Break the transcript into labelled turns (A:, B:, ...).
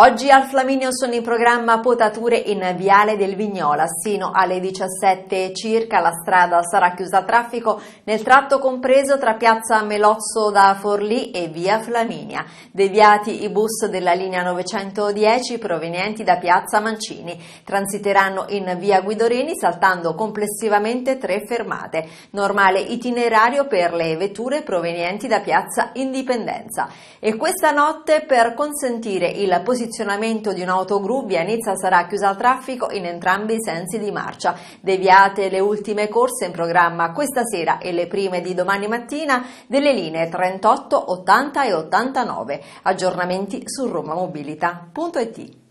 A: Oggi al Flaminio sono in programma potature in Viale del Vignola. Sino alle 17 circa la strada sarà chiusa a traffico nel tratto compreso tra piazza Melozzo da Forlì e via Flaminia. Deviati i bus della linea 910 provenienti da piazza Mancini. Transiteranno in via Guidorini saltando complessivamente tre fermate. Normale itinerario per le vetture provenienti da piazza Indipendenza. E questa notte per consentire il posizionamento posizionamento di un'autogrubbia a Nizza sarà chiusa al traffico in entrambi i sensi di marcia. Deviate le ultime corse in programma questa sera e le prime di domani mattina delle linee 38, 80 e 89. Aggiornamenti su romamobilita.it